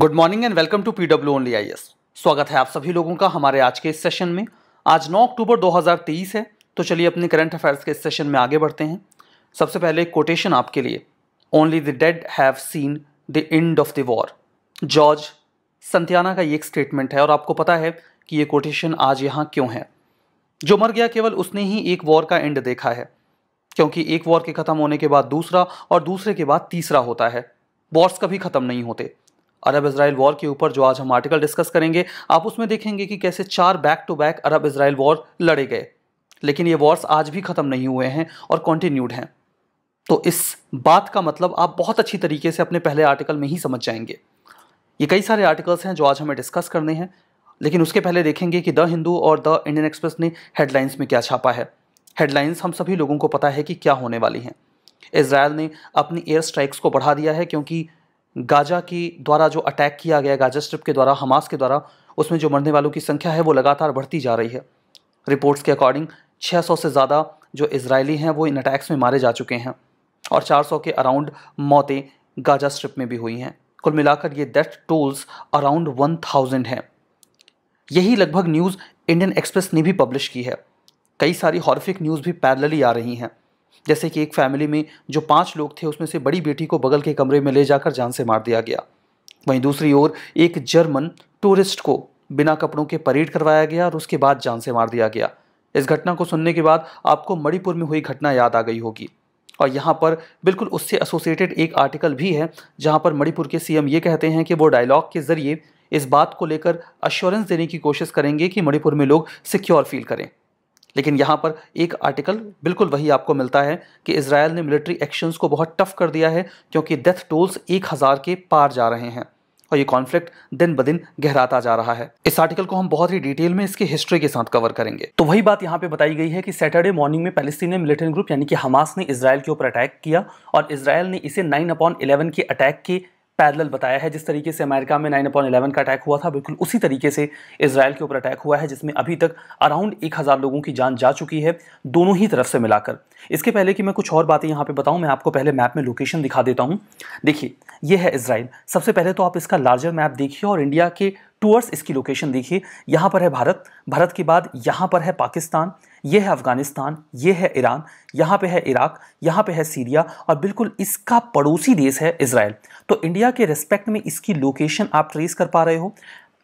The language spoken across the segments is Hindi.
good morning and welcome to PW only I स्वागत है आप सभी लोगों का हमारे आज के इस सेशन में आज 9 अक्टूबर 2023 है तो चलिए अपने करंट अफेयर्स के इस सेशन में आगे बढ़ते हैं सबसे पहले कोटेशन आपके लिए only the dead have seen the end of the war George Santayana का ये एक स्टेटमेंट है और आपको पता है कि ये कोटेशन आज यहाँ क्यों है जो मर गया केवल उसने ही एक वॉर का एंड देखा है क्योंकि एक वॉर के ख़त्म होने के बाद दूसरा और दूसरे के बाद तीसरा होता है वॉर्स कभी ख़त्म नहीं होते अरब इसराइल वॉर के ऊपर जो आज हम आर्टिकल डिस्कस करेंगे आप उसमें देखेंगे कि कैसे चार back to back Arab Israel war लड़े गए लेकिन ये वॉर्स आज भी ख़त्म नहीं हुए हैं और कॉन्टीन्यूड हैं तो इस बात का मतलब आप बहुत अच्छी तरीके से अपने पहले आर्टिकल में ही समझ जाएंगे ये कई सारे आर्टिकल्स हैं जो आज हमें डिस्कस करने हैं लेकिन उसके पहले देखेंगे कि द हिंदू और द इंडियन एक्सप्रेस ने हेडलाइंस में क्या छापा है हेडलाइंस हम सभी लोगों को पता है कि क्या होने वाली हैं इसराइल ने अपनी एयर स्ट्राइक्स को बढ़ा दिया है क्योंकि गाजा की द्वारा जो अटैक किया गया गाजा स्ट्रिप के द्वारा हमास के द्वारा उसमें जो मरने वालों की संख्या है वो लगातार बढ़ती जा रही है रिपोर्ट्स के अकॉर्डिंग 600 से ज़्यादा जो इसराइली हैं वो इन अटैक्स में मारे जा चुके हैं और 400 के अराउंड मौतें गाजा स्ट्रिप में भी हुई हैं कुल मिलाकर ये डेथ टोल्स अराउंड थाउजेंड हैं यही लगभग न्यूज़ इंडियन एक्सप्रेस ने भी पब्लिश की है कई सारी हॉर्फिक न्यूज़ भी पैरलली आ रही हैं जैसे कि एक फैमिली में जो पाँच लोग थे उसमें से बड़ी बेटी को बगल के कमरे में ले जाकर जान से मार दिया गया वहीं दूसरी ओर एक जर्मन टूरिस्ट को बिना कपड़ों के परेड करवाया गया और उसके बाद जान से मार दिया गया इस घटना को सुनने के बाद आपको मणिपुर में हुई घटना याद आ गई होगी और यहाँ पर बिल्कुल उससे एसोसिएटेड एक आर्टिकल भी है जहाँ पर मणिपुर के सीएम ये कहते हैं कि वो डायलॉग के ज़रिए इस बात को लेकर अश्योरेंस देने की कोशिश करेंगे कि मणिपुर में लोग सिक्योर फील करें लेकिन यहाँ पर एक आर्टिकल बिल्कुल वही आपको मिलता है कि इसराइल ने मिलिट्री एक्शंस को बहुत टफ कर दिया है क्योंकि डेथ टोल्स एक हज़ार के पार जा रहे हैं और ये कॉन्फ्लिक्ट दिन ब दिन गहराता जा रहा है इस आर्टिकल को हम बहुत ही डिटेल में इसकी हिस्ट्री के साथ कवर करेंगे तो वही बात यहाँ पे बताई गई है कि सैटरडे मॉर्निंग में पैलेस्तीनी मिलिटेंट ग्रुप यानी कि हमास ने इसराइल के ऊपर अटैक किया और इसराइल ने इसे नाइन अपॉन इलेवन के अटैक के पैदल बताया है जिस तरीके से अमेरिका में नाइन अपॉन इलेवन का अटैक हुआ था बिल्कुल उसी तरीके से इसराइल के ऊपर अटैक हुआ है जिसमें अभी तक अराउंड एक हज़ार लोगों की जान जा चुकी है दोनों ही तरफ से मिलाकर इसके पहले कि मैं कुछ और बातें यहाँ पे बताऊँ मैं आपको पहले मैप में लोकेशन दिखा देता हूँ देखिए ये है इसराइल सबसे पहले तो आप इसका लार्जर मैप देखिए और इंडिया के टूअर्स इसकी लोकेशन देखिए यहाँ पर है भारत भारत के बाद यहाँ पर है पाकिस्तान ये है अफ़गानिस्तान ये है ईरान यहाँ पे है इराक यहाँ पे है सीरिया और बिल्कुल इसका पड़ोसी देश है इसराइल तो इंडिया के रिस्पेक्ट में इसकी लोकेशन आप ट्रेस कर पा रहे हो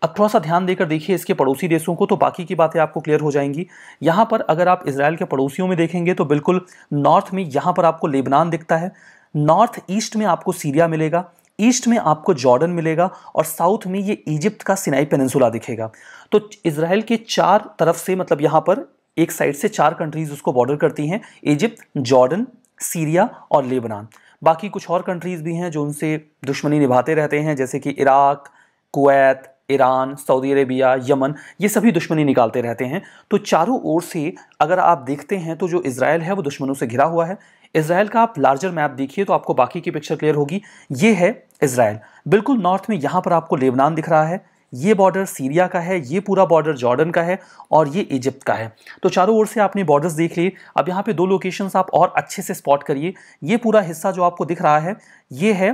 अब थोड़ा सा ध्यान देकर देखिए इसके पड़ोसी देशों को तो बाकी की बातें आपको क्लियर हो जाएंगी यहाँ पर अगर आप इसराइल के पड़ोसियों में देखेंगे तो बिल्कुल नॉर्थ में यहाँ पर आपको लेबनान दिखता है नॉर्थ ईस्ट में आपको सीरिया मिलेगा ईस्ट में आपको जॉर्डन मिलेगा और साउथ में ये इजिप्ट का सिनाई पेनसुला दिखेगा तो इसराइल के चार तरफ से मतलब यहाँ पर एक साइड से चार कंट्रीज उसको बॉर्डर करती हैं इजिप्त जॉर्डन सीरिया और लेबनान बाकी कुछ और कंट्रीज़ भी हैं जो उनसे दुश्मनी निभाते रहते हैं जैसे कि Iraq Kuwait Iran Saudi Arabia Yemen ये सभी दुश्मनी निकालते रहते हैं तो चारों ओर से अगर आप देखते हैं तो जो इसराइल है वो दुश्मनों से घिरा हुआ है इसराइल का आप लार्जर मैप देखिए तो आपको बाकी की पिक्चर क्लियर होगी ये है इसराइल बिल्कुल नॉर्थ में यहाँ पर आपको लेबनान दिख रहा है ये बॉर्डर सीरिया का है ये पूरा बॉर्डर जॉर्डन का है और ये इजिप्ट का है तो चारों ओर से आपने बॉर्डर्स देख लिए अब यहाँ पे दो लोकेशंस आप और अच्छे से स्पॉट करिए ये पूरा हिस्सा जो आपको दिख रहा है ये है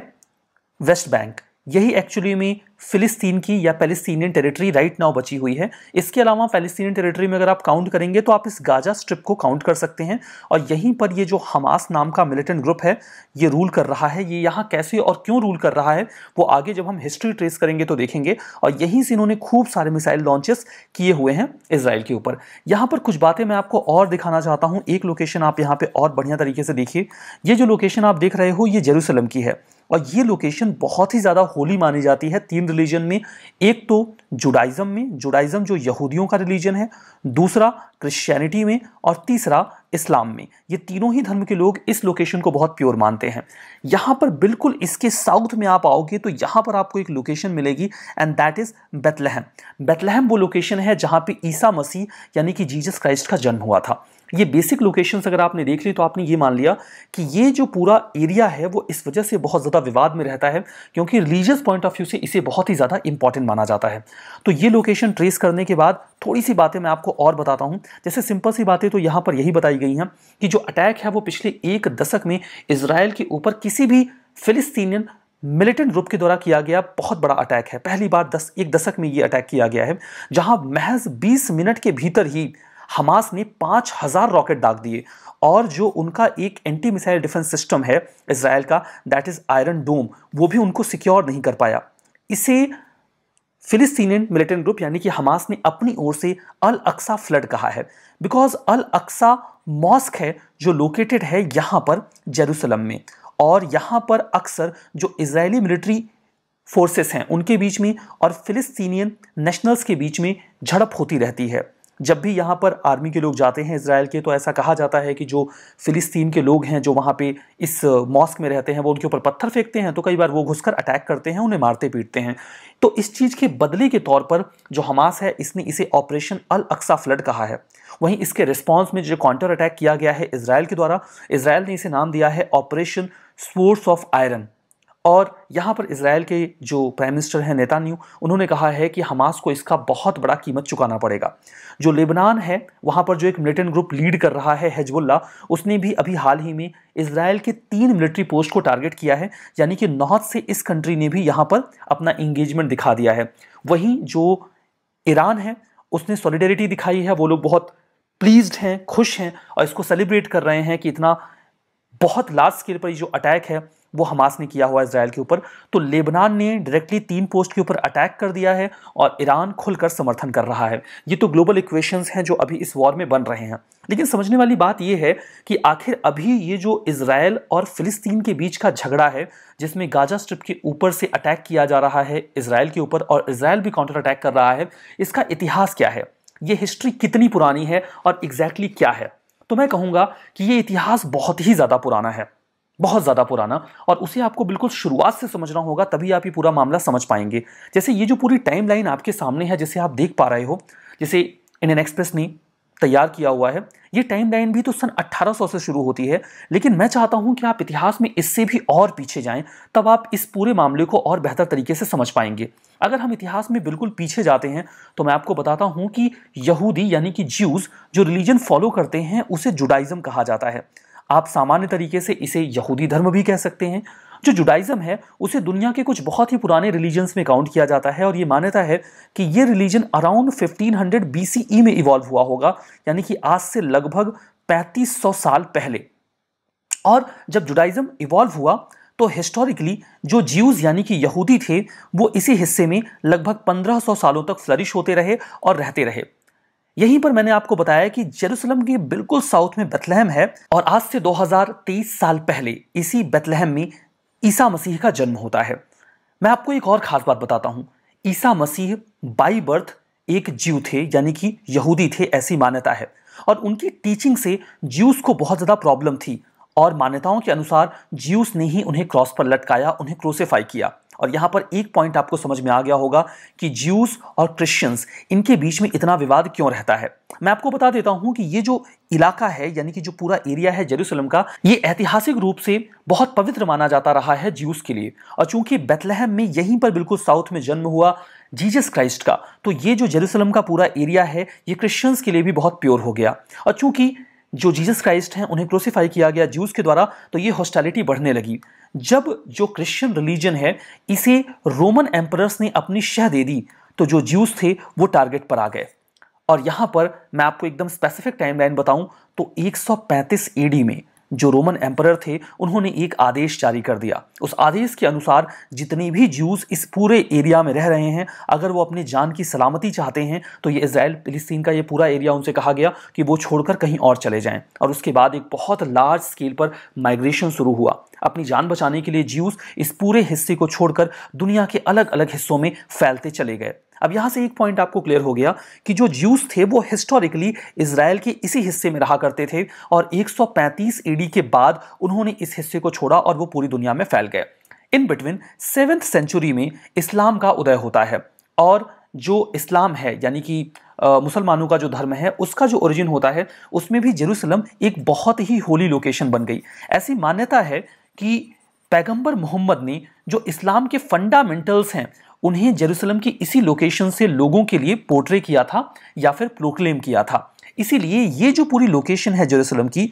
वेस्ट बैंक यही एक्चुअली में फिलिस्तीन की या पैलेस्तीनियन टेरिटरी राइट नाउ बची हुई है इसके अलावा पैलेस्तीनियन टेरिटरी में अगर आप काउंट करेंगे तो आप इस गाजा स्ट्रिप को काउंट कर सकते हैं और यहीं पर ये जो हमास नाम का मिलिटेंट ग्रुप है ये रूल कर रहा है ये यहाँ कैसे और क्यों रूल कर रहा है वो आगे जब हम हिस्ट्री ट्रेस करेंगे तो देखेंगे और यहीं से इन्होंने खूब सारे मिसाइल लॉन्चेस किए हुए हैं इसराइल के ऊपर यहाँ पर कुछ बातें मैं आपको और दिखाना चाहता हूँ एक लोकेशन आप यहाँ पर और बढ़िया तरीके से देखिए ये जो लोकेशन आप देख रहे हो ये जेरूसलम की है और ये लोकेशन बहुत ही ज़्यादा होली मानी जाती है तीन रिलीजन में एक तो जुडाइज़म में जुडाइज़म जो यहूदियों का रिलीजन है दूसरा क्रिश्चियनिटी में और तीसरा इस्लाम में ये तीनों ही धर्म के लोग इस लोकेशन को बहुत प्योर मानते हैं यहाँ पर बिल्कुल इसके साउथ में आप आओगे तो यहाँ पर आपको एक लोकेशन मिलेगी and that is Bethlehem Bethlehem वो लोकेशन है जहाँ पर ईसा मसीह यानी कि जीजस क्राइस्ट का जन्म हुआ था ये बेसिक लोकेशंस अगर आपने देख ली तो आपने ये मान लिया कि ये जो पूरा एरिया है वो इस वजह से बहुत ज़्यादा विवाद में रहता है क्योंकि रिलीजियस पॉइंट ऑफ व्यू से इसे बहुत ही ज़्यादा इंपॉर्टेंट माना जाता है तो ये लोकेशन ट्रेस करने के बाद थोड़ी सी बातें मैं आपको और बताता हूँ जैसे सिंपल सी बातें तो यहाँ पर यही बताई गई हैं कि जो अटैक है वो पिछले एक दशक में इसराइल के ऊपर किसी भी फिलिस्तीनियन मिलिटेंट ग्रुप के द्वारा किया गया बहुत बड़ा अटैक है पहली बार दस एक दशक में ये अटैक किया गया है जहाँ महज बीस मिनट के भीतर ही हमास ने पाँच हज़ार रॉकेट दाग दिए और जो उनका एक एंटी मिसाइल डिफेंस सिस्टम है इसराइल का दैट इज़ आयरन डोम वो भी उनको सिक्योर नहीं कर पाया इसे फिलिस्तीनियन मिलिटेंट ग्रुप यानी कि हमास ने अपनी ओर से अल अक्सा फ्लड कहा है बिकॉज अल अक्सा मॉस्क है जो लोकेटेड है यहाँ पर जेरूसलम में और यहाँ पर अक्सर जो इजरायली मिलिट्री फोर्सेस हैं उनके बीच में और फिलिस्तीनियन नेशनल्स के बीच में झड़प होती रहती है जब भी यहाँ पर आर्मी के लोग जाते हैं इसराइल के तो ऐसा कहा जाता है कि जो फ़िलिस्तीन के लोग हैं जो वहाँ पे इस मॉस्क में रहते हैं वो उनके ऊपर पत्थर फेंकते हैं तो कई बार वो घुसकर अटैक करते हैं उन्हें मारते पीटते हैं तो इस चीज़ के बदले के तौर पर जो हमास है इसने इसे ऑपरेशन अल अक्सा फ्लड कहा है वहीं इसके रिस्पॉन्स में जो काउंटर अटैक किया गया है इसराइल के द्वारा इसराइल ने इसे नाम दिया है ऑपरेशन स्पोर्ट्स ऑफ आयरन और यहाँ पर इसराइल के जो प्राइम मिनिस्टर हैं नेतान्यू उन्होंने कहा है कि हमास को इसका बहुत बड़ा कीमत चुकाना पड़ेगा जो लेबनान है वहाँ पर जो एक मिलिटेंट ग्रुप लीड कर रहा है हेजबुल्ला उसने भी अभी हाल ही में इसराइल के तीन मिलिट्री पोस्ट को टारगेट किया है यानी कि नॉर्थ से इस कंट्री ने भी यहाँ पर अपना इंगेजमेंट दिखा दिया है वहीं जो ईरान है उसने सॉलिडेरिटी दिखाई है वो लोग बहुत प्लीज हैं खुश हैं और इसको सेलिब्रेट कर रहे हैं कि इतना बहुत लार्ज स्केल पर जो अटैक है वो हमास ने किया हुआ इसराइल के ऊपर तो लेबनान ने डायरेक्टली तीन पोस्ट के ऊपर अटैक कर दिया है और ईरान खुलकर समर्थन कर रहा है ये तो ग्लोबल इक्वेशंस हैं जो अभी इस वॉर में बन रहे हैं लेकिन समझने वाली बात यह है कि आखिर अभी ये जो इसराइल और फिलिस्तीन के बीच का झगड़ा है जिसमें गाजा स्ट्रिप के ऊपर से अटैक किया जा रहा है इसराइल के ऊपर और इसराइल भी काउंटर अटैक कर रहा है इसका इतिहास क्या है ये हिस्ट्री कितनी पुरानी है और एग्जैक्टली exactly क्या है तो मैं कहूँगा कि ये इतिहास बहुत ही ज़्यादा पुराना है बहुत ज़्यादा पुराना और उसे आपको बिल्कुल शुरुआत से समझना होगा तभी आप ये पूरा मामला समझ पाएंगे जैसे ये जो पूरी टाइम लाइन आपके सामने है जैसे आप देख पा रहे हो जैसे इंडियन एक्सप्रेस ने तैयार किया हुआ है ये टाइम लाइन भी तो सन 1800 से शुरू होती है लेकिन मैं चाहता हूँ कि आप इतिहास में इससे भी और पीछे जाएं तब आप इस पूरे मामले को और बेहतर तरीके से समझ पाएंगे अगर हम इतिहास में बिल्कुल पीछे जाते हैं तो मैं आपको बताता हूँ कि यहूदी यानी कि ज्यूज़ जो रिलीजन फॉलो करते हैं उसे जुडाइज़म कहा जाता है आप सामान्य तरीके से इसे यहूदी धर्म भी कह सकते हैं जो जुडाइज़म है उसे दुनिया के कुछ बहुत ही पुराने रिलीजन्स में काउंट किया जाता है और ये मान्यता है कि ये religion around 1500 hundred B e में इवॉल्व हुआ होगा यानी कि आज से लगभग 3500 साल पहले और जब जुडाइज़म इवॉल्व हुआ तो हिस्टोरिकली जो ज्यूज यानी कि यहूदी थे वो इसी हिस्से में लगभग 1500 सालों तक फ्लरिश होते रहे और रहते रहे यहीं पर मैंने आपको बताया कि जेरूसलम के बिल्कुल साउथ में बेतलहम है और आज से 2023 साल पहले इसी बेतलहम में ईसा मसीह का जन्म होता है मैं आपको एक और ख़ास बात बताता हूँ ईसा मसीह बाई बर्थ एक जीव थे यानी कि यहूदी थे ऐसी मान्यता है और उनकी टीचिंग से ज्यूस को बहुत ज़्यादा प्रॉब्लम थी और मान्यताओं के अनुसार ज्यूस ने ही उन्हें क्रॉस पर लटकाया उन्हें क्रूसीफाई किया और यहाँ पर एक पॉइंट आपको समझ में आ गया होगा कि ज्यूस और क्रिश्चियंस इनके बीच में इतना विवाद क्यों रहता है मैं आपको बता देता हूं कि ये जो इलाका है यानी कि जो पूरा एरिया है जेरूसलम का ये ऐतिहासिक रूप से बहुत पवित्र माना जाता रहा है ज्यूस के लिए और चूंकि बेतलहम में यहीं पर बिल्कुल साउथ में जन्म हुआ जीजस क्राइस्ट का तो ये जो जेरूसलम का पूरा एरिया है ये क्रिश्चियंस के लिए भी बहुत प्योर हो गया और चूंकि जो जीसस क्राइस्ट हैं उन्हें क्रोसिफाई किया गया जूस के द्वारा तो ये हॉस्टैलिटी बढ़ने लगी जब जो क्रिश्चियन रिलीजन है इसे रोमन एम्परर्स ने अपनी शह दे दी तो जो जूस थे वो टारगेट पर आ गए और यहाँ पर मैं आपको एकदम स्पेसिफिक टाइमलाइन बताऊं तो 135 एडी में जो रोमन एम्पर थे उन्होंने एक आदेश जारी कर दिया उस आदेश के अनुसार जितने भी जूस इस पूरे एरिया में रह रहे हैं अगर वो अपनी जान की सलामती चाहते हैं तो ये इसराइल फिलिस्तीन का ये पूरा एरिया उनसे कहा गया कि वो छोड़कर कहीं और चले जाएँ और उसके बाद एक बहुत लार्ज स्केल पर माइग्रेशन शुरू हुआ अपनी जान बचाने के लिए ज्यूस इस पूरे हिस्से को छोड़कर दुनिया के अलग अलग हिस्सों में फैलते चले गए अब यहाँ से एक पॉइंट आपको क्लियर हो गया कि जो ज्यूस थे वो हिस्टोरिकली इसराइल के इसी हिस्से में रहा करते थे और 135 एडी के बाद उन्होंने इस हिस्से को छोड़ा और वो पूरी दुनिया में फैल गए इन बिटवीन सेवेंथ सेंचुरी में इस्लाम का उदय होता है और जो इस्लाम है यानी कि मुसलमानों का जो धर्म है उसका जो ओरिजिन होता है उसमें भी जेरूसलम एक बहुत ही होली लोकेशन बन गई ऐसी मान्यता है कि पैगंबर मोहम्मद ने जो इस्लाम के फंडामेंटल्स हैं उन्हें जेरूसलम की इसी लोकेशन से लोगों के लिए पोर्ट्रे किया था या फिर प्रोक्लेम किया था इसीलिए ये जो पूरी लोकेशन है जेरूसलम की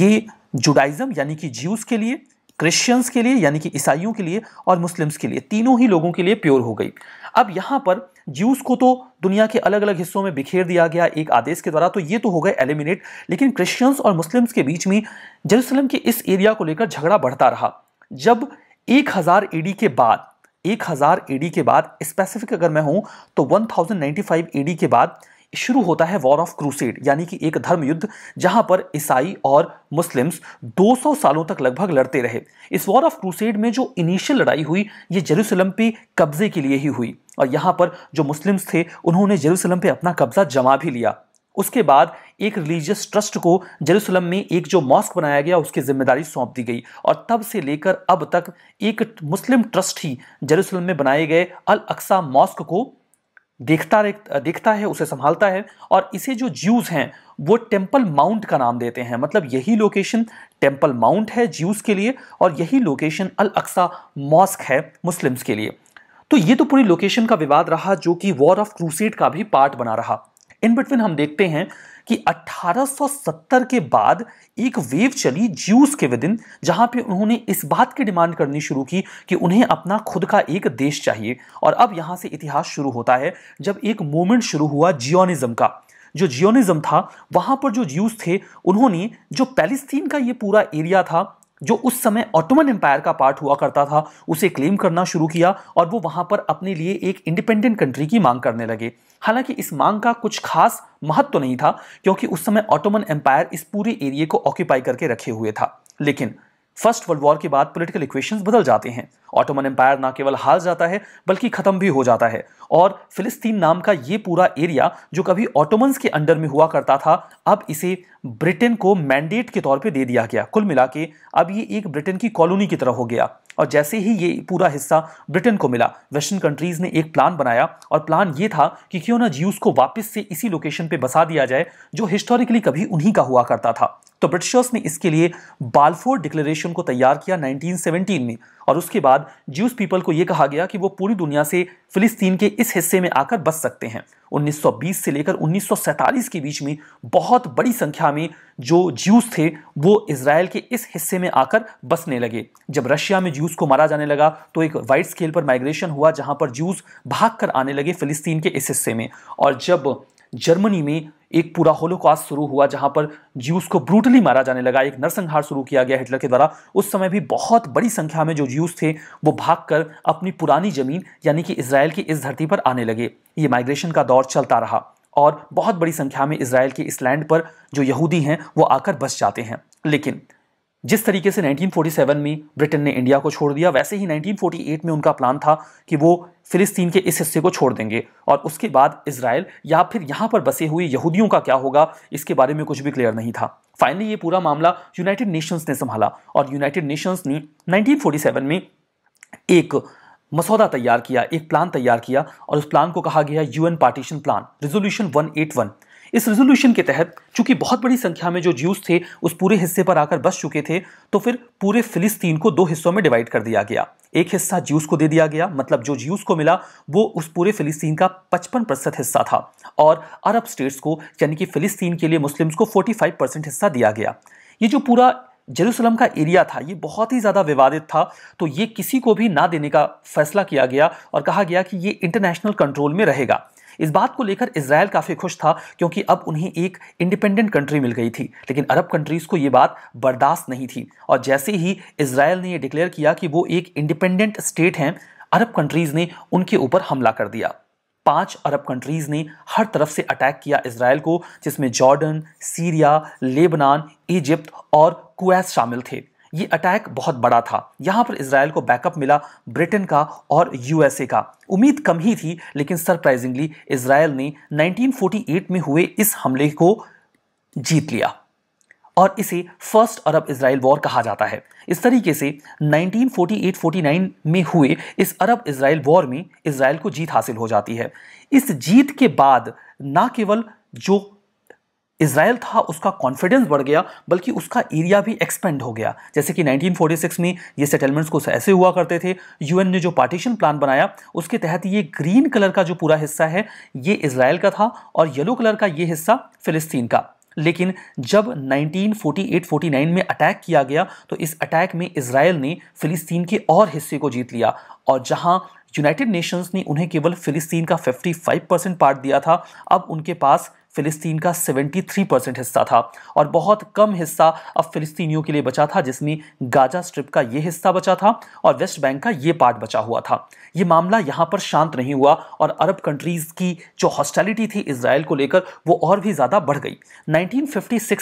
ये जुडाइज़म यानी कि ज्यूस के लिए क्रिश्चियंस के लिए यानी कि ईसाइयों के लिए और मुस्लिम्स के लिए तीनों ही लोगों के लिए प्योर हो गई अब यहाँ पर ज्यूस को तो दुनिया के अलग अलग हिस्सों में बिखेर दिया गया एक आदेश के द्वारा तो ये तो हो गए एलिमिनेट लेकिन क्रिश्चियंस और मुस्लिम्स के बीच में जेरूसलम के इस एरिया को लेकर झगड़ा बढ़ता रहा जब एक हज़ार डी के बाद एक हज़ार डी के बाद स्पेसिफिक अगर मैं हूँ तो 1095 डी के बाद शुरू होता है वॉर ऑफ क्रूसेड यानी कि एक धर्म युद्ध जहां पर ईसाई और मुस्लिम्स 200 सालों तक लगभग लड़ते रहे इस वॉर ऑफ क्रूसेड में जो इनिशियल लड़ाई हुई ये जेरूसलम पे कब्जे के लिए ही हुई और यहाँ पर जो मुस्लिम्स थे उन्होंने जेरूसलम पे अपना कब्जा जमा भी लिया उसके बाद एक रिलीजियस ट्रस्ट को जेरूसलम में एक जो मॉस्क बनाया गया उसकी जिम्मेदारी सौंप दी गई और तब से लेकर अब तक एक मुस्लिम ट्रस्ट ही जेरूसलम में बनाए गए अल अक्सा मॉस्क को देखता देखता है उसे संभालता है और इसे जो ज्यूज हैं वो टेम्पल माउंट का नाम देते हैं मतलब यही लोकेशन टेम्पल माउंट है ज्यूज के लिए और यही लोकेशन अल अक्सा मॉस्क है मुस्लिम्स के लिए तो ये तो पूरी लोकेशन का विवाद रहा जो कि वॉर ऑफ क्रूसेड का भी पार्ट बना रहा इन बिटवीन हम देखते हैं कि 1870 के बाद एक वेव चली ज्यूस के विदिन जहां पे उन्होंने इस बात की डिमांड करनी शुरू की कि उन्हें अपना खुद का एक देश चाहिए और अब यहां से इतिहास शुरू होता है जब एक मूवमेंट शुरू हुआ जियोनिज्म का जो जियोनिज्म था वहां पर जो ज्यूस थे उन्होंने जो पैलेस्तीन का ये पूरा एरिया था जो उस समय ऑटोमन एम्पायर का पार्ट हुआ करता था उसे क्लेम करना शुरू किया और वो वहां पर अपने लिए एक इंडिपेंडेंट कंट्री की मांग करने लगे हालांकि इस मांग का कुछ खास महत्व तो नहीं था क्योंकि उस समय ऑटोमन एम्पायर इस पूरे एरिए को ऑक्यूपाई करके रखे हुए था लेकिन फर्स्ट वर्ल्ड वॉर के बाद पोलिटिकल इक्वेशंस बदल जाते हैं ऑटोमन एम्पायर ना केवल हार जाता है बल्कि ख़त्म भी हो जाता है और फिलिस्तीन नाम का ये पूरा एरिया जो कभी ऑटोमन्स के अंडर में हुआ करता था अब इसे ब्रिटेन को मैंडेट के तौर पे दे दिया गया कुल मिला के अब ये एक ब्रिटेन की कॉलोनी की तरह हो गया और जैसे ही ये पूरा हिस्सा ब्रिटेन को मिला वेस्टर्न कंट्रीज़ ने एक प्लान बनाया और प्लान ये था कि क्यों ना जीव को वापस से इसी लोकेशन पे बसा दिया जाए जो हिस्टोरिकली कभी उन्हीं का हुआ करता था तो ब्रिटिशर्स ने इसके लिए बालफोर डिक्लेरेशन को तैयार किया 1917 में और उसके बाद ज्यूस पीपल को यह कहा गया कि वो पूरी दुनिया से फिलिस्तीन के इस हिस्से में आकर बस सकते हैं 1920 से लेकर 1947 के बीच में बहुत बड़ी संख्या में जो ज्यूस थे वो इसराइल के इस हिस्से में आकर बसने लगे जब रशिया में ज्यूस को मारा जाने लगा तो एक वाइड स्केल पर माइग्रेशन हुआ जहां पर ज्यूस भाग कर आने लगे फिलिस्तीन के इस हिस्से में और जब जर्मनी में एक पूरा होलोकास्ट शुरू हुआ जहां पर ज्यूस को ब्रूटली मारा जाने लगा एक नरसंहार शुरू किया गया हिटलर के द्वारा उस समय भी बहुत बड़ी संख्या में जो ज्यूस थे वो भागकर अपनी पुरानी जमीन यानी कि इसराइल की इस धरती पर आने लगे ये माइग्रेशन का दौर चलता रहा और बहुत बड़ी संख्या में इसराइल के इस लैंड पर जो यहूदी हैं वो आकर बस जाते हैं लेकिन जिस तरीके से 1947 में ब्रिटेन ने इंडिया को छोड़ दिया वैसे ही 1948 में उनका प्लान था कि वो फिलिस्तीन के इस हिस्से को छोड़ देंगे और उसके बाद इसराइल या फिर यहाँ पर बसे हुए यहूदियों का क्या होगा इसके बारे में कुछ भी क्लियर नहीं था फाइनली ये पूरा मामला यूनाइटेड नेशंस ने संभाला और यूनाइटेड नेशंस ने नाइनटीन में एक मसौदा तैयार किया एक प्लान तैयार किया और उस प्लान को कहा गया यूएन पार्टीशन प्लान रेजोल्यूशन 181 इस रेजोल्यूशन के तहत चूंकि बहुत बड़ी संख्या में जो ज्यूस थे उस पूरे हिस्से पर आकर बस चुके थे तो फिर पूरे फिलिस्तीन को दो हिस्सों में डिवाइड कर दिया गया एक हिस्सा ज्यूस को दे दिया गया मतलब जो ज्यूस को मिला वो उस पूरे फिलिस्तीन का पचपन प्रतिशत हिस्सा था और अरब स्टेट्स को यानी कि फिलिस्तीन के लिए मुस्लिम्स को फाइव परसेंट हिस्सा दिया गया ये जो पूरा जेरूसलम का एरिया था ये बहुत ही ज़्यादा विवादित था तो ये किसी को भी ना देने का फैसला किया गया और कहा गया कि ये इंटरनेशनल कंट्रोल में रहेगा इस बात को लेकर इसराइल काफ़ी खुश था क्योंकि अब उन्हें एक इंडिपेंडेंट कंट्री मिल गई थी लेकिन अरब कंट्रीज़ को ये बात बर्दाश्त नहीं थी और जैसे ही इसराइल ने यह डिक्लेयर किया कि वो एक इंडिपेंडेंट स्टेट हैं अरब कंट्रीज़ ने उनके ऊपर हमला कर दिया पांच अरब कंट्रीज़ ने हर तरफ से अटैक किया इसराइल को जिसमें जॉर्डन सीरिया लेबनान इजिप्ट और कुवैत शामिल थे ये अटैक बहुत बड़ा था यहाँ पर इसराइल को बैकअप मिला ब्रिटेन का और यूएसए का उम्मीद कम ही थी लेकिन सरप्राइजिंगली इसराइल ने 1948 में हुए इस हमले को जीत लिया और इसे फर्स्ट अरब इसराइल वॉर कहा जाता है इस तरीके से 1948-49 में हुए इस अरब इसराइल वॉर में इसराइल को जीत हासिल हो जाती है इस जीत के बाद ना केवल जो इसराइल था उसका कॉन्फिडेंस बढ़ गया बल्कि उसका एरिया भी एक्सपेंड हो गया जैसे कि 1946 में ये सेटलमेंट्स कुछ ऐसे हुआ करते थे यूएन ने जो पार्टीशन प्लान बनाया उसके तहत ये ग्रीन कलर का जो पूरा हिस्सा है ये इसराइल का था और येलो कलर का ये हिस्सा फिलिस्तीन का लेकिन जब 1948-49 में अटैक किया गया तो इस अटैक में इसराइल ने फिलिस्तीन के और हिस्से को जीत लिया और जहां यूनाइटेड नेशंस ने उन्हें केवल फिलिस्तीन का 55 परसेंट पार्ट दिया था अब उनके पास फिलिस्तीन का 73 परसेंट हिस्सा था और बहुत कम हिस्सा अब फिलिस्तीनियों के लिए बचा था जिसमें गाजा स्ट्रिप का ये हिस्सा बचा था और वेस्ट बैंक का ये पार्ट बचा हुआ था ये मामला यहाँ पर शांत नहीं हुआ और अरब कंट्रीज़ की जो हॉस्टैलिटी थी इसराइल को लेकर वो और भी ज़्यादा बढ़ गई नाइनटीन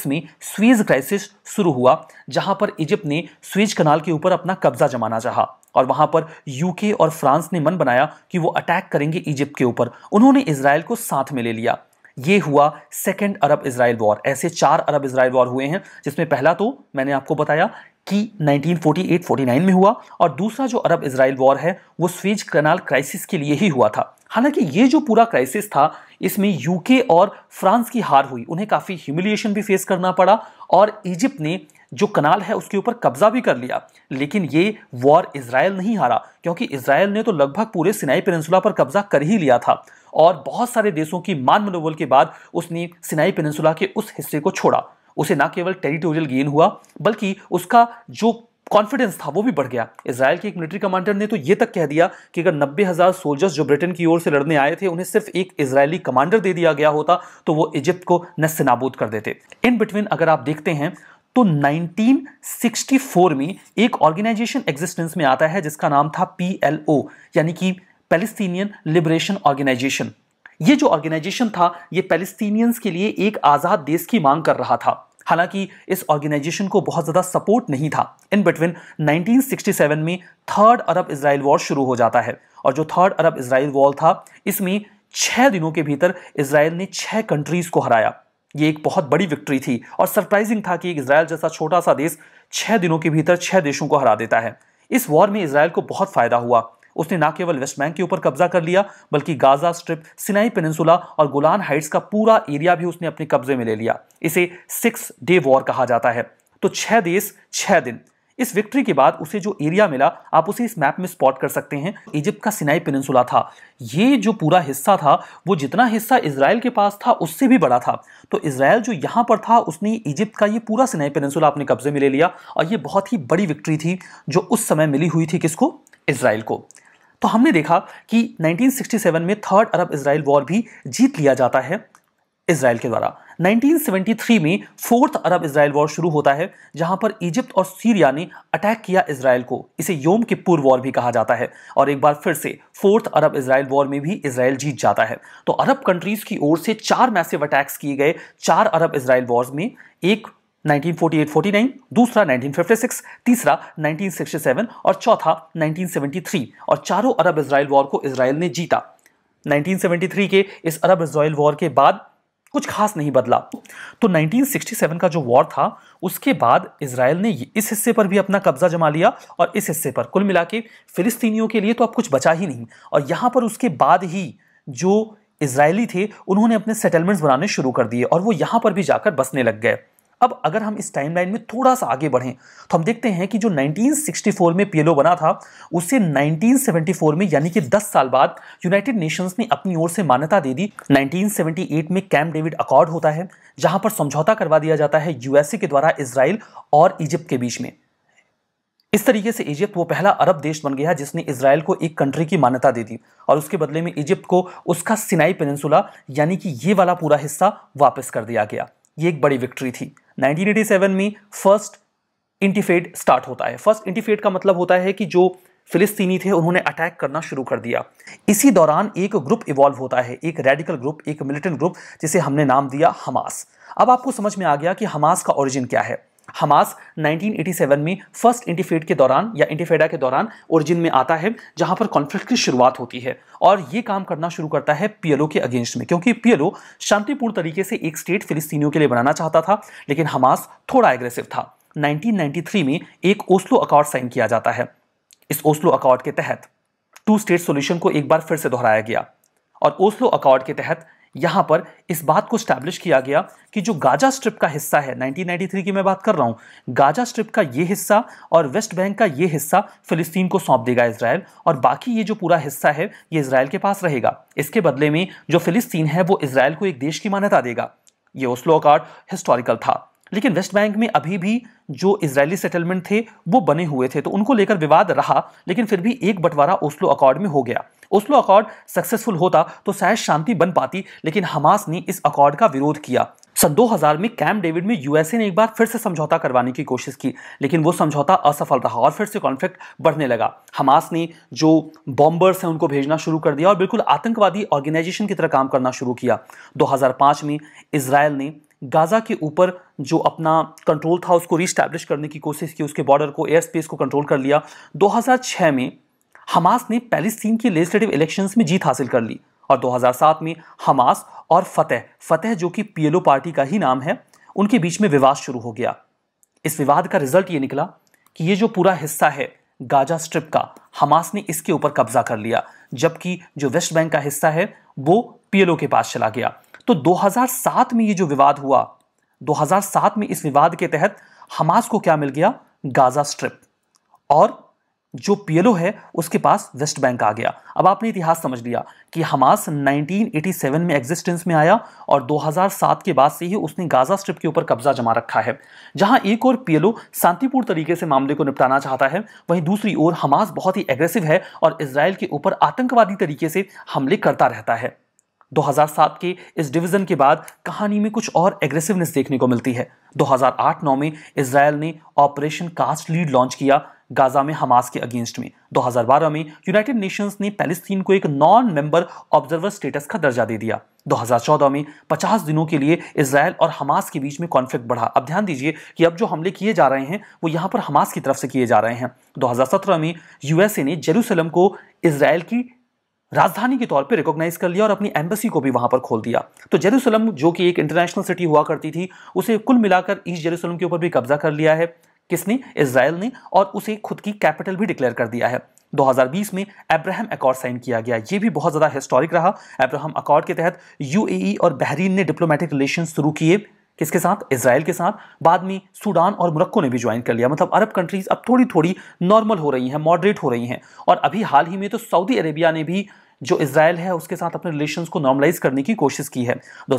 में स्वीज क्राइसिस शुरू हुआ जहाँ पर इजिप्ट ने स्वीज कनाल के ऊपर अपना कब्जा जमाना चाहा और वहां पर यूके और फ्रांस ने मन बनाया कि वो अटैक करेंगे इजिप्ट के ऊपर उन्होंने इसराइल को साथ में ले लिया ये हुआ सेकेंड अरब इसराइल वॉर ऐसे चार अरब इसराइल वॉर हुए हैं जिसमें पहला तो मैंने आपको बताया कि 1948-49 में हुआ और दूसरा जो अरब इसराइल वॉर है वो स्वेज कनाल क्राइसिस के लिए ही हुआ था हालांकि ये जो पूरा क्राइसिस था इसमें यूके और फ्रांस की हार हुई उन्हें काफ़ी ह्यूमिलिएशन भी फेस करना पड़ा और इजिप्ट ने जो कनाल है उसके ऊपर कब्जा भी कर लिया लेकिन ये वॉर इसराइल नहीं हारा क्योंकि इसराइल ने तो लगभग पूरे सिनाई पेनसुला पर कब्जा कर ही लिया था और बहुत सारे देशों की मान मनोबल के बाद उसने सिनाई पेनसुला के उस हिस्से को छोड़ा उसे ना केवल टेरिटोरियल गेन हुआ बल्कि उसका जो कॉन्फिडेंस था वो भी बढ़ गया इसराइल के एक मिलिट्री कमांडर ने तो ये तक कह दिया कि अगर नब्बे हज़ार सोल्जर्स जो ब्रिटेन की ओर से लड़ने आए थे उन्हें सिर्फ एक इसराइली कमांडर दे दिया गया होता तो वो इजिप्ट को नस्नाबूद कर देते इन बिटवीन अगर आप देखते हैं तो 1964 में एक ऑर्गेनाइजेशन एग्जिस्टेंस में आता है जिसका नाम था पीएलओ यानी कि पैलेस्टीनियन लिबरेशन ऑर्गेनाइजेशन ये जो ऑर्गेनाइजेशन था ये पैलेस्टीनियंस के लिए एक आज़ाद देश की मांग कर रहा था हालांकि इस ऑर्गेनाइजेशन को बहुत ज़्यादा सपोर्ट नहीं था इन बिटवीन 1967 में थर्ड अरब इसराइल वॉर शुरू हो जाता है और जो थर्ड अरब इसराइल वॉर था इसमें छः दिनों के भीतर इसराइल ने छः कंट्रीज़ को हराया ये एक बहुत बड़ी विक्ट्री थी और सरप्राइजिंग था कि इसराइल जैसा छोटा सा देश छह दिनों के भीतर छह देशों को हरा देता है इस वॉर में इसराइल को बहुत फायदा हुआ उसने न केवल वेस्ट बैंक के ऊपर कब्जा कर लिया बल्कि गाजा स्ट्रिप सिनाई पेनसुला और गुलान हाइट्स का पूरा एरिया भी उसने अपने कब्जे में ले लिया इसे सिक्स डे वॉर कहा जाता है तो छह देश छह दिन इस विक्ट्री के बाद उसे जो एरिया मिला आप उसे इस मैप में स्पॉट कर सकते हैं इजिप्ट का सिनाई पेनिनसुला था ये जो पूरा हिस्सा था वो जितना हिस्सा इसराइल के पास था उससे भी बड़ा था तो इसराइल जो यहाँ पर था उसने इजिप्ट का ये पूरा सिनाई पेनिनसुला अपने कब्जे में ले लिया और ये बहुत ही बड़ी विक्ट्री थी जो उस समय मिली हुई थी किसको इसराइल को तो हमने देखा कि 1967 में थर्ड अरब इसराइल वॉर भी जीत लिया जाता है इसराइल के द्वारा 1973 में फोर्थ अरब इसराइल वॉर शुरू होता है जहां पर इजिप्ट और सीरिया ने अटैक किया इसराइल को इसे योम के पूर्व वॉर भी कहा जाता है और एक बार फिर से फोर्थ अरब इसराइल वॉर में भी इसराइल जीत जाता है तो अरब कंट्रीज की ओर से चार मैसिव अटैक्स किए गए चार अरब इसराइल वॉर्स में एक 1948-49, दूसरा 1956, तीसरा 1967 और चौथा 1973 और चारों अरब इसराइल वॉर को इसराइल ने जीता 1973 के इस अरब इसराइल वॉर के बाद कुछ खास नहीं बदला तो 1967 का जो वॉर था उसके बाद इसराइल ने इस हिस्से पर भी अपना कब्जा जमा लिया और इस हिस्से पर कुल मिला के फिलिस्तीनियों के लिए तो अब कुछ बचा ही नहीं और यहाँ पर उसके बाद ही जो इसराइली थे उन्होंने अपने सेटलमेंट्स बनाने शुरू कर दिए और वो यहाँ पर भी जाकर बसने लग गए अब अगर हम इस टाइमलाइन में थोड़ा सा आगे बढ़ें तो हम देखते हैं कि जो 1964 में पीएलओ बना था उसे 1974 में यानी कि 10 साल बाद यूनाइटेड नेशंस ने अपनी ओर से मान्यता दे दी 1978 में कैम्प डेविड अकॉर्ड होता है जहां पर समझौता करवा दिया जाता है यूएसए के द्वारा इसराइल और इजिप्ट के बीच में इस तरीके से इजिप्ट वो पहला अरब देश बन गया जिसने इसराइल को एक कंट्री की मान्यता दे दी और उसके बदले में इजिप्ट को उसका सिनाई पेनसुला यानी कि ये वाला पूरा हिस्सा वापस कर दिया गया ये एक बड़ी विक्ट्री थी 1987 में फर्स्ट इंटीफेड स्टार्ट होता है फर्स्ट इंटीफेड का मतलब होता है कि जो फिलिस्तीनी थे उन्होंने अटैक करना शुरू कर दिया इसी दौरान एक ग्रुप इवॉल्व होता है एक रेडिकल ग्रुप एक मिलिटेंट ग्रुप जिसे हमने नाम दिया हमास अब आपको समझ में आ गया कि हमास का ओरिजिन क्या है हमास 1987 में फर्स्ट इंटीफेड के दौरान या इंटीफेडा के दौरान ओरिजिन में आता है जहां पर कॉन्फ्लिक्ट की शुरुआत होती है और ये काम करना शुरू करता है पीएलओ के अगेंस्ट में क्योंकि पीएलओ शांतिपूर्ण तरीके से एक स्टेट फिलिस्तीनियों के लिए बनाना चाहता था लेकिन हमास थोड़ा एग्रेसिव था 1993 में एक ओस्लो अकॉर्ड साइन किया जाता है इस ओस्लो अकॉर्ड के तहत टू स्टेट सोल्यूशन को एक बार फिर से दोहराया गया और ओस्लो अकॉर्ड के तहत यहाँ पर इस बात को स्टैब्लिश किया गया कि जो गाजा स्ट्रिप का हिस्सा है 1993 की मैं बात कर रहा हूँ गाजा स्ट्रिप का ये हिस्सा और वेस्ट बैंक का ये हिस्सा फिलिस्तीन को सौंप देगा इसराइल और बाकी ये जो पूरा हिस्सा है ये इसराइल के पास रहेगा इसके बदले में जो फिलिस्तीन है वो इसराइल को एक देश की मान्यता देगा ये ओस्लो अकार्ड हिस्टोरिकल था लेकिन वेस्ट बैंक में अभी भी जो इसराइली सेटलमेंट थे वो बने हुए थे तो उनको लेकर विवाद रहा लेकिन फिर भी एक बंटवारा ओस्लो अकॉर्ड में हो गया ओस्लो अकॉर्ड सक्सेसफुल होता तो शायद शांति बन पाती लेकिन हमास ने इस अकॉर्ड का विरोध किया सन 2000 में कैम्प डेविड में यूएसए ने एक बार फिर से समझौता करवाने की कोशिश की लेकिन वो समझौता असफल रहा और फिर से कॉन्फ्लिक्ट बढ़ने लगा हमास ने जो बॉम्बर्स हैं उनको भेजना शुरू कर दिया और बिल्कुल आतंकवादी ऑर्गेनाइजेशन की तरह काम करना शुरू किया 2005 में इसराइल ने गाज़ा के ऊपर जो अपना कंट्रोल था उसको रिस्टैब्लिश करने की कोशिश की उसके बॉर्डर को एयर स्पेस को कंट्रोल कर लिया 2006 में हमास ने पैलेस्तीन के लेजिस्लेटिव इलेक्शंस में जीत हासिल कर ली और 2007 में हमास और फतेह फतेह जो कि पीएलओ पार्टी का ही नाम है उनके बीच में विवाद शुरू हो गया इस विवाद का रिजल्ट ये निकला कि ये जो पूरा हिस्सा है गाजा स्ट्रिप का हमास ने इसके ऊपर कब्जा कर लिया जबकि जो वेस्ट बैंक का हिस्सा है वो पीएलओ के पास चला गया तो 2007 में ये जो विवाद हुआ 2007 में इस विवाद के तहत हमास को क्या मिल गया गाजा स्ट्रिप और जो पीएलओ है उसके पास वेस्ट बैंक आ गया अब आपने इतिहास समझ लिया कि हमास 1987 में एग्जिस्टेंस में आया और 2007 के बाद से ही उसने गाजा स्ट्रिप के ऊपर कब्जा जमा रखा है जहां एक और पीएलओ शांतिपूर्ण तरीके से मामले को निपटाना चाहता है वहीं दूसरी ओर हमास बहुत ही एग्रेसिव है और इसराइल के ऊपर आतंकवादी तरीके से हमले करता रहता है 2007 के इस डिवीज़न के बाद कहानी में कुछ और एग्रेसिवनेस देखने को मिलती है 2008-9 में इसराइल ने ऑपरेशन कास्ट लीड लॉन्च किया गाजा में हमास के अगेंस्ट में 2012 में यूनाइटेड नेशंस ने पैलेस्तीन को एक नॉन मेंबर ऑब्जर्वर स्टेटस का दर्जा दे दिया 2014 में 50 दिनों के लिए इसराइल और हमास के बीच में कॉन्फ्लिक्ट बढ़ा अब ध्यान दीजिए कि अब जो हमले किए जा रहे हैं वो यहाँ पर हमास की तरफ से किए जा रहे हैं 2017 में यूएसए ने जेरूसलम को इसराइल की राजधानी के तौर पे रिकॉग्नाइज कर लिया और अपनी एम्बेसी को भी वहां पर खोल दिया तो जेरूसलम जो कि एक इंटरनेशनल सिटी हुआ करती थी उसे कुल मिलाकर ईस्ट जेरूसलम के ऊपर भी कब्जा कर लिया है किसने इसराइल ने और उसे खुद की कैपिटल भी डिक्लेयर कर दिया है 2020 में अब्राहम अकॉर्ड साइन किया गया ये भी बहुत ज़्यादा हिस्टोरिक रहा अब्राहम अकॉर्ड के तहत यू e और बहरीन ने डिप्लोमेटिक रिलेशन शुरू किए किसके साथ इसराइल के साथ बाद में सूडान और मुरक्को ने भी ज्वाइन कर लिया मतलब अरब कंट्रीज अब थोड़ी थोड़ी नॉर्मल हो रही हैं मॉडरेट हो रही हैं और अभी हाल ही में तो सऊदी अरेबिया ने भी जो इसराइल है उसके साथ अपने रिलेशन को नॉर्मलाइज करने की कोशिश की है दो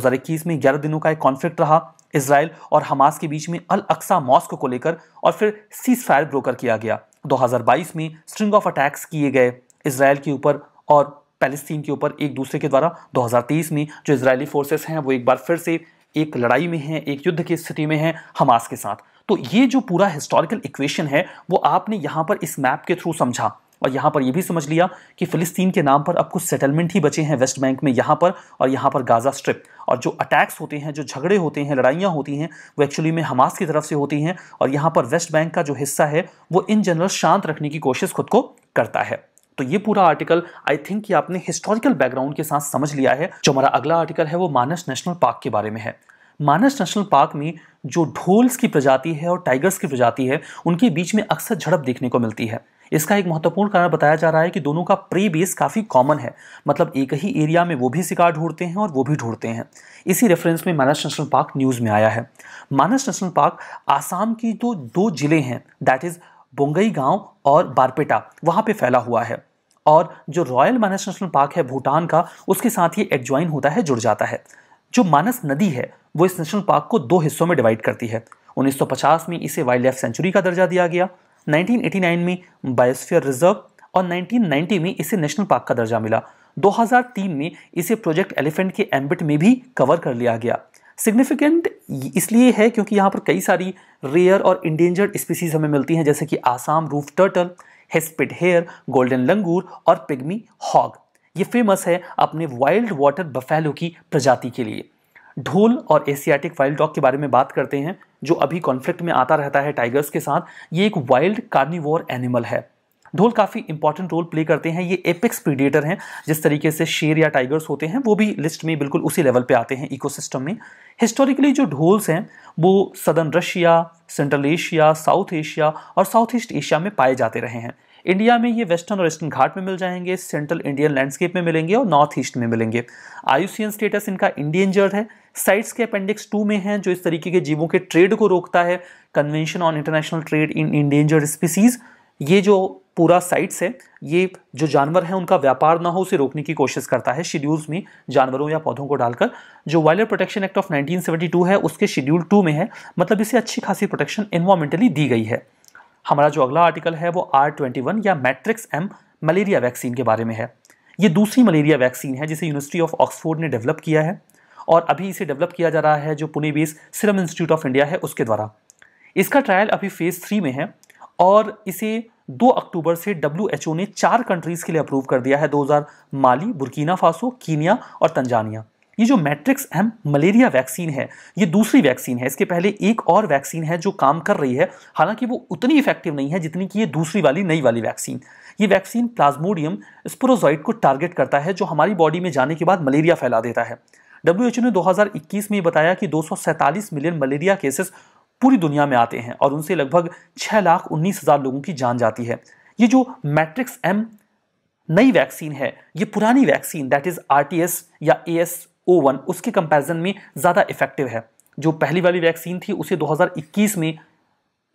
में ग्यारह दिनों का एक कॉन्फ्लिक्ट रहा इसराइल और हमास के बीच में अल अक्सा मॉस्क को लेकर और फिर सीज फायर ब्रोकर किया गया 2022 में स्ट्रिंग ऑफ अटैक्स किए गए इसराइल के ऊपर और पैलेस्तीन के ऊपर एक दूसरे के द्वारा 2023 में जो इसराइली फोर्सेस हैं वो एक बार फिर से एक लड़ाई में हैं एक युद्ध की स्थिति में हैं हमास के साथ तो ये जो पूरा हिस्टोरिकल इक्वेशन है वो आपने यहाँ पर इस मैप के थ्रू समझा और यहाँ पर यह भी समझ लिया कि फ़िलिस्तीन के नाम पर अब कुछ सेटलमेंट ही बचे हैं वेस्ट बैंक में यहाँ पर और यहाँ पर गाज़ा स्ट्रिप और जो अटैक्स होते हैं जो झगड़े होते हैं लड़ाइयाँ होती हैं वो एक्चुअली में हमास की तरफ से होती हैं और यहाँ पर वेस्ट बैंक का जो हिस्सा है वो इन जनरल शांत रखने की कोशिश खुद को करता है तो ये पूरा आर्टिकल आई थिंक कि आपने हिस्टोरिकल बैकग्राउंड के साथ समझ लिया है जो हमारा अगला आर्टिकल है वो मानस नेशनल पार्क के बारे में है मानस नेशनल पार्क में जो ढोल्स की प्रजाति है और टाइगर्स की प्रजाति है उनके बीच में अक्सर झड़प देखने को मिलती है इसका एक महत्वपूर्ण कारण बताया जा रहा है कि दोनों का प्रे बेस काफ़ी कॉमन है मतलब एक ही एरिया में वो भी शिकार ढूंढते हैं और वो भी ढूंढते हैं इसी रेफरेंस में मानस नेशनल पार्क न्यूज़ में आया है मानस नेशनल पार्क आसाम की जो तो दो ज़िले हैं दैट इज़ बोंगई गांव और बारपेटा वहाँ पे फैला हुआ है और जो रॉयल मानस नेशनल पार्क है भूटान का उसके साथ ही एडज्वाइन होता है जुड़ जाता है जो मानस नदी है वो इस नेशनल पार्क को दो हिस्सों में डिवाइड करती है 1950 में इसे वाइल्ड लाइफ सेंचुरी का दर्जा दिया गया 1989 में बायोस्फीयर रिजर्व और 1990 में इसे नेशनल पार्क का दर्जा मिला 2003 में इसे प्रोजेक्ट एलिफेंट के एम्बिट में भी कवर कर लिया गया सिग्निफिकेंट इसलिए है क्योंकि यहाँ पर कई सारी रेयर और इंडेंजर्ड स्पीसीज हमें मिलती हैं जैसे कि Assam roof turtle hispid hare golden langur और पिग्मी हॉग ये फेमस है अपने वाइल्ड वाटर बफेलो की प्रजाति के लिए ढोल और एशियाटिक वाइल्ड डॉग के बारे में बात करते हैं जो अभी कॉन्फ्लिक्ट में आता रहता है टाइगर्स के साथ ये एक वाइल्ड कार्निवोर एनिमल है ढोल काफ़ी इंपॉर्टेंट रोल प्ले करते हैं ये एपिक्स प्रीडेटर हैं जिस तरीके से शेर या टाइगर्स होते हैं वो भी लिस्ट में बिल्कुल उसी लेवल पे आते हैं इकोसिस्टम में हिस्टोरिकली जो ढोल्स हैं वो southern Russia Central Asia South Asia और साउथ ईस्ट एशिया में पाए जाते रहे हैं इंडिया में ये वेस्टर्न और ईस्टर्न घाट में मिल जाएंगे सेंट्रल इंडियन लैंडस्केप में मिलेंगे और नॉर्थ ईस्ट में मिलेंगे आयुसियन स्टेटस इनका जर्ड है साइट्स के अपेंडिक्स टू में है जो इस तरीके के जीवों के ट्रेड को रोकता है Convention on International Trade in Endangered Species ये जो पूरा साइट्स है ये जो जानवर हैं उनका व्यापार ना हो उसे रोकने की कोशिश करता है शेड्यूल्स में जानवरों या पौधों को डालकर जो वाइल्ड प्रोटेक्शन एक्ट ऑफ 1972 है उसके शेड्यूल टू में है मतलब इसे अच्छी खासी प्रोटेक्शन इन्वायरमेंटली दी गई है हमारा जो अगला आर्टिकल है वो आर ट्वेंटी वन या मैट्रिक्स एम मलेरिया वैक्सीन के बारे में है ये दूसरी मलेरिया वैक्सीन है जिसे यूनिवर्सिटी ऑफ ऑक्सफोर्ड ने डेवलप किया है और अभी इसे डेवलप किया जा रहा है जो Pune base Serum Institute of India है उसके द्वारा इसका ट्रायल अभी फेज़ थ्री में है और इसे दो अक्टूबर से डब्ल्यू ने चार कंट्रीज़ के लिए अप्रूव कर दिया है दो माली बुर्कीना फासो कीनिया और तंजानिया ये जो मैट्रिक्स एम मलेरिया वैक्सीन है ये दूसरी वैक्सीन है इसके पहले एक और वैक्सीन है जो काम कर रही है हालांकि वो उतनी इफेक्टिव नहीं है जितनी कि ये दूसरी वाली नई वाली वैक्सीन ये वैक्सीन प्लाज्मोडियम स्पोरोजॉइड को टारगेट करता है जो हमारी बॉडी में जाने के बाद मलेरिया फैला देता है डब्ल्यू ने दो में बताया कि दो मिलियन मलेरिया केसेस पूरी दुनिया में आते हैं और उनसे लगभग छः लाख उन्नीस हज़ार लोगों की जान जाती है ये जो मैट्रिक्स एम नई वैक्सीन है ये पुरानी वैक्सीन दैट इज़ आर या ए एस ओ वन उसके कंपैरिजन में ज़्यादा इफेक्टिव है जो पहली वाली वैक्सीन थी उसे 2021 में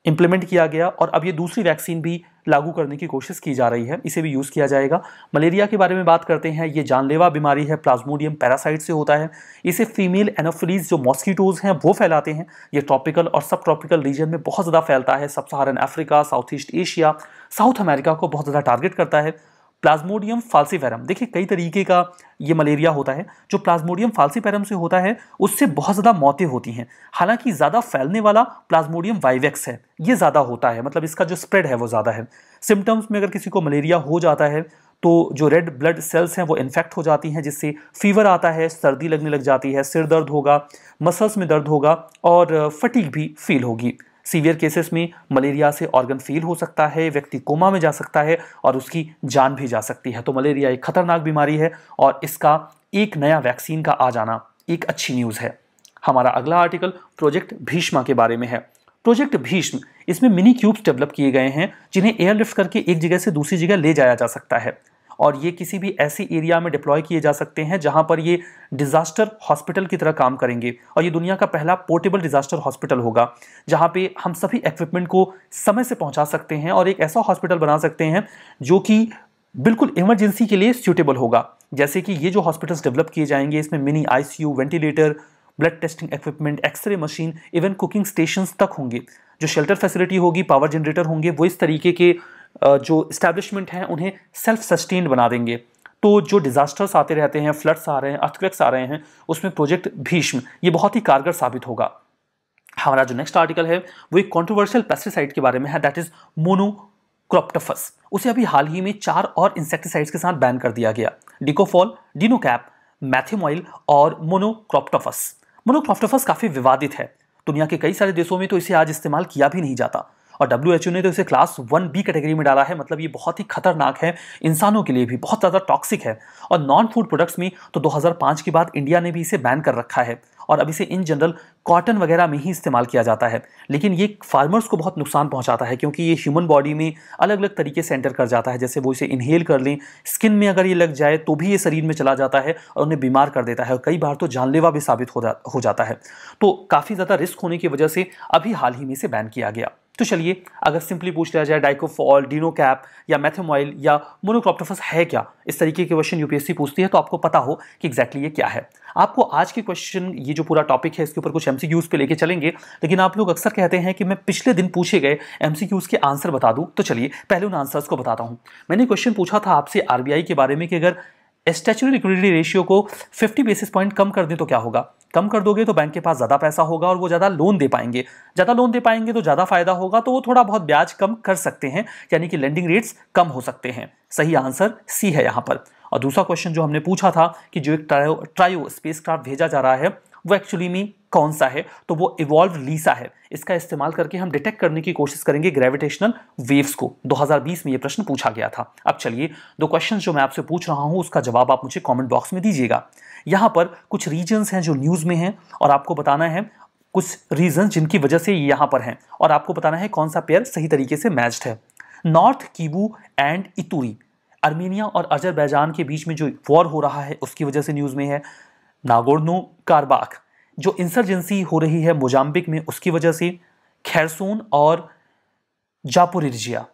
इम्प्लीमेंट किया गया और अब ये दूसरी वैक्सीन भी लागू करने की कोशिश की जा रही है इसे भी यूज़ किया जाएगा मलेरिया के बारे में बात करते हैं ये जानलेवा बीमारी है प्लाज्मोडियम पैरासाइट से होता है इसे फीमेल एनोफिलीज जो मॉस्किटोज़ हैं वो फैलाते हैं ये ट्रॉपिकल और सब ट्रॉपिकल रीजन में बहुत ज़्यादा फैलता है sub Saharan Africa South East Asia South America को बहुत ज़्यादा टारगेट करता है प्लाज्मोडियम फालसीफेरम देखिए कई तरीके का ये मलेरिया होता है जो प्लाज्मोडियम फालसीफेरम से होता है उससे बहुत ज़्यादा मौतें होती हैं हालांकि ज़्यादा फैलने वाला प्लाज्मोडियम वाइवेक्स है ये ज़्यादा होता है मतलब इसका जो स्प्रेड है वो ज़्यादा है सिम्टम्स में अगर किसी को मलेरिया हो जाता है तो जो रेड ब्लड सेल्स हैं वो इन्फेक्ट हो जाती हैं जिससे फीवर आता है सर्दी लगने लग जाती है सिर दर्द होगा मसल्स में दर्द होगा और फटीक भी फील होगी सीवियर केसेस में मलेरिया से ऑर्गन फेल हो सकता है व्यक्ति कोमा में जा सकता है और उसकी जान भी जा सकती है तो मलेरिया एक खतरनाक बीमारी है और इसका एक नया वैक्सीन का आ जाना एक अच्छी न्यूज़ है हमारा अगला आर्टिकल प्रोजेक्ट भीष्मा के बारे में है प्रोजेक्ट भीष्म इसमें मिनी क्यूब्स डेवलप किए गए हैं जिन्हें एयरलिफ्ट करके एक जगह से दूसरी जगह ले जाया जा सकता है और ये किसी भी ऐसी एरिया में डिप्लॉय किए जा सकते हैं जहां पर ये डिजास्टर हॉस्पिटल की तरह काम करेंगे और ये दुनिया का पहला पोर्टेबल डिजास्टर हॉस्पिटल होगा जहां पे हम सभी इक्विपमेंट को समय से पहुंचा सकते हैं और एक ऐसा हॉस्पिटल बना सकते हैं जो कि बिल्कुल इमरजेंसी के लिए सूटेबल होगा जैसे कि ये जो हॉस्पिटल्स डेवलप किए जाएंगे इसमें mini ICU ventilator blood testing equipment X ray machine even cooking station तक होंगे जो शेल्टर फैसिलिटी होगी पावर जनरेटर होंगे वो इस तरीके के जो इस्टेब्लिशमेंट हैं उन्हें सेल्फ सस्टेन बना देंगे तो जो डिज़ास्टर्स आते रहते हैं फ्लड्स आ रहे हैं अर्थक्वेक्स आ रहे हैं उसमें प्रोजेक्ट भीष्म ये बहुत ही कारगर साबित होगा हमारा जो नेक्स्ट आर्टिकल है वो एक कॉन्ट्रोवर्शियल पेस्टिसाइड के बारे में है दैट इज़ मोनोक्रोप्टफस उसे अभी हाल ही में चार और इंसेक्टिसाइड्स के साथ बैन कर दिया गया डिकोफॉल डिनोकैप मैथेमोइल और मोनोक्रोप्टफस मोनोक्रोप्टफस काफ़ी विवादित है दुनिया के कई सारे देशों में तो इसे आज इस्तेमाल किया भी नहीं जाता और डब्ल्यू ने तो इसे क्लास वन बी कैटेगरी में डाला है मतलब ये बहुत ही खतरनाक है इंसानों के लिए भी बहुत ज़्यादा टॉक्सिक है और नॉन फूड प्रोडक्ट्स में तो 2005 के बाद इंडिया ने भी इसे बैन कर रखा है और अब इसे इन जनरल कॉटन वगैरह में ही इस्तेमाल किया जाता है लेकिन ये फार्मर्स को बहुत नुकसान पहुंचाता है क्योंकि ये ह्यूमन बॉडी में अलग अलग तरीके से एंटर कर जाता है जैसे वो इसे इनहेल कर लें स्किन में अगर ये लग जाए तो भी ये शरीर में चला जाता है और उन्हें बीमार कर देता है और कई बार तो जानलेवा भी साबित हो, जा, हो जाता है तो काफ़ी ज़्यादा रिस्क होने की वजह से अभी हाल ही में इसे बैन किया गया तो चलिए अगर सिंपली पूछ लिया जाए डाइकोफॉल डिनोकैप या मैथेमोइल या मोनोक्रॉप्टोफस है क्या इस तरीके के क्वेश्चन यूपीएससी पूछती है तो आपको पता हो कि एग्जैक्टली exactly ये क्या है आपको आज के क्वेश्चन ये जो पूरा टॉपिक है इसके ऊपर कुछ एमसीक्यूज पे लेके चलेंगे लेकिन आप लोग अक्सर कहते हैं कि मैं पिछले दिन पूछे गए एमसीक्यूज के आंसर बता दूँ तो चलिए पहले उन आंसर्स को बताता हूँ मैंने क्वेश्चन पूछा था आपसे आरबीआई के बारे में कि अगर स्टेचुरी लिक्विडिटी रेशियो को 50 बेसिस पॉइंट कम कर दें तो क्या होगा कम कर दोगे तो बैंक के पास ज़्यादा पैसा होगा और वो ज़्यादा लोन दे पाएंगे ज़्यादा लोन दे पाएंगे तो ज़्यादा फायदा होगा तो वो थोड़ा बहुत ब्याज कम कर सकते हैं यानी कि लेंडिंग रेट्स कम हो सकते हैं सही आंसर सी है यहाँ पर और दूसरा क्वेश्चन जो हमने पूछा था कि जो एक ट्रायो ट्रायो स्पेस भेजा जा रहा है वो एक्चुअली में कौन सा है तो वो इवॉल्व लीसा है इसका इस्तेमाल करके हम डिटेक्ट करने की कोशिश करेंगे ग्रेविटेशनल वेव्स को 2020 में ये प्रश्न पूछा गया था अब चलिए दो क्वेश्चन जो मैं आपसे पूछ रहा हूँ उसका जवाब आप मुझे कॉमेंट बॉक्स में दीजिएगा यहाँ पर कुछ रीजन्स हैं जो न्यूज़ में हैं और आपको बताना है कुछ रीजन जिनकी वजह से ये यहाँ पर हैं और आपको बताना है कौन सा पेयर सही तरीके से मैच्ड है North Kivu and Ituri Armenia और अजरबैजान के बीच में जो वॉर हो रहा है उसकी वजह से न्यूज़ में है नागोर्नो कारबाक जो इंसर्जेंसी हो रही है मोजाम्बिक में उसकी वजह से खैरसून और जापोरिजिया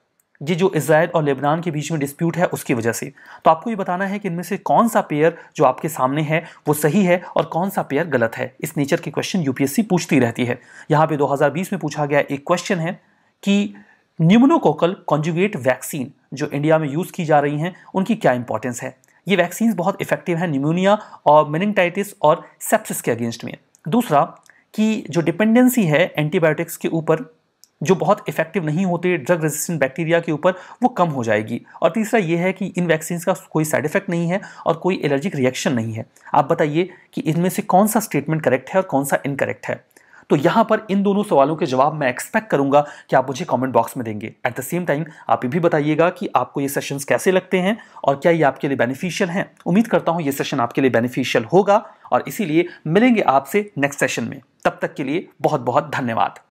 ये जो इसराइल और लेबनान के बीच में डिस्प्यूट है उसकी वजह से तो आपको ये बताना है कि इनमें से कौन सा पेयर जो आपके सामने है वो सही है और कौन सा पेयर गलत है इस नेचर के क्वेश्चन यूपीएससी पूछती रहती है यहाँ पे 2020 में पूछा गया एक क्वेश्चन है कि न्यूमनोकोकल कॉन्जुगेट वैक्सीन जो इंडिया में यूज़ की जा रही हैं उनकी क्या इंपॉर्टेंस है ये वैक्सीन बहुत इफेक्टिव हैं निमोनिया और मेनिंगटाइटिस और सेप्सिस के अगेंस्ट में दूसरा कि जो डिपेंडेंसी है एंटीबायोटिक्स के ऊपर जो बहुत इफेक्टिव नहीं होते ड्रग रेजिस्टेंट बैक्टीरिया के ऊपर वो कम हो जाएगी और तीसरा ये है कि इन वैक्सीन का कोई साइड इफेक्ट नहीं है और कोई एलर्जिक रिएक्शन नहीं है आप बताइए कि इनमें से कौन सा स्टेटमेंट करेक्ट है और कौन सा इनकरेक्ट है तो यहाँ पर इन दोनों सवालों के जवाब मैं एक्सपेक्ट करूंगा कि आप मुझे कमेंट बॉक्स में देंगे एट द सेम टाइम आप ये भी बताइएगा कि आपको ये सेशंस कैसे लगते हैं और क्या ये आपके लिए बेनिफिशियल हैं उम्मीद करता हूँ ये सेशन आपके लिए बेनिफिशियल होगा और इसीलिए मिलेंगे आपसे नेक्स्ट सेशन में तब तक के लिए बहुत बहुत धन्यवाद